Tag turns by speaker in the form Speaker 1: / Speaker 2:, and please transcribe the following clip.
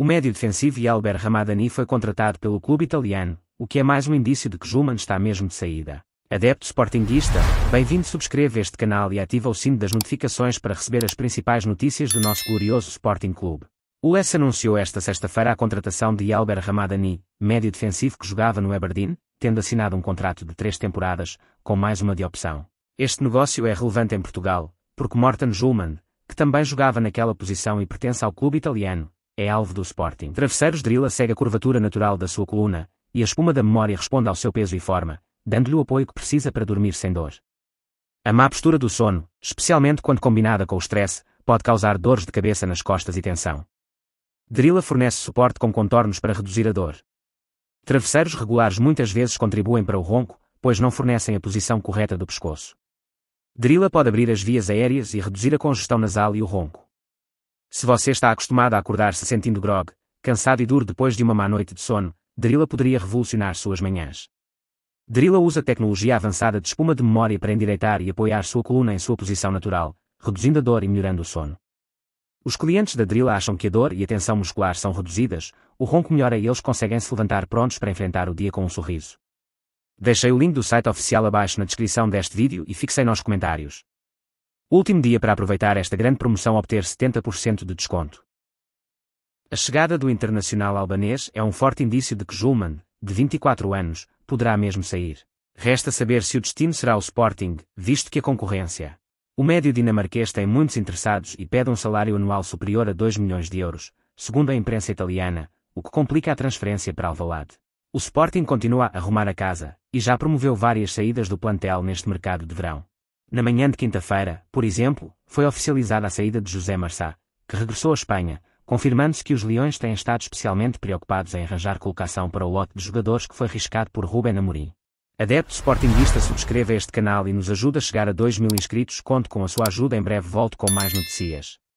Speaker 1: O médio defensivo Yalber Ramadani foi contratado pelo clube italiano, o que é mais um indício de que Juman está mesmo de saída. Adepto Sportinguista, bem-vindo subscreve este canal e ativa o sino das notificações para receber as principais notícias do nosso glorioso Sporting Clube. O S anunciou esta sexta-feira a contratação de Yalber Ramadani, médio defensivo que jogava no Aberdeen, tendo assinado um contrato de três temporadas, com mais uma de opção. Este negócio é relevante em Portugal, porque Morten Juman, que também jogava naquela posição e pertence ao clube italiano, é alvo do Sporting. Travesseiros Drila segue a curvatura natural da sua coluna, e a espuma da memória responde ao seu peso e forma, dando-lhe o apoio que precisa para dormir sem dor. A má postura do sono, especialmente quando combinada com o estresse, pode causar dores de cabeça nas costas e tensão. Drila fornece suporte com contornos para reduzir a dor. Travesseiros regulares muitas vezes contribuem para o ronco, pois não fornecem a posição correta do pescoço. Drila pode abrir as vias aéreas e reduzir a congestão nasal e o ronco. Se você está acostumado a acordar se sentindo grog, cansado e duro depois de uma má noite de sono, Drilla poderia revolucionar suas manhãs. Drilla usa tecnologia avançada de espuma de memória para endireitar e apoiar sua coluna em sua posição natural, reduzindo a dor e melhorando o sono. Os clientes da Drilla acham que a dor e a tensão muscular são reduzidas, o ronco melhora e eles conseguem se levantar prontos para enfrentar o dia com um sorriso. Deixei o link do site oficial abaixo na descrição deste vídeo e fixei nos comentários. Último dia para aproveitar esta grande promoção obter 70% de desconto. A chegada do internacional albanês é um forte indício de que Julman, de 24 anos, poderá mesmo sair. Resta saber se o destino será o Sporting, visto que a concorrência. O médio dinamarquês tem muitos interessados e pede um salário anual superior a 2 milhões de euros, segundo a imprensa italiana, o que complica a transferência para Alvalade. O Sporting continua a arrumar a casa e já promoveu várias saídas do plantel neste mercado de verão. Na manhã de quinta-feira, por exemplo, foi oficializada a saída de José Marçá, que regressou à Espanha, confirmando-se que os Leões têm estado especialmente preocupados em arranjar colocação para o lote de jogadores que foi riscado por Ruben Amorim. Adepto Sportingista subscreva este canal e nos ajuda a chegar a 2 mil inscritos. Conto com a sua ajuda. Em breve volto com mais notícias.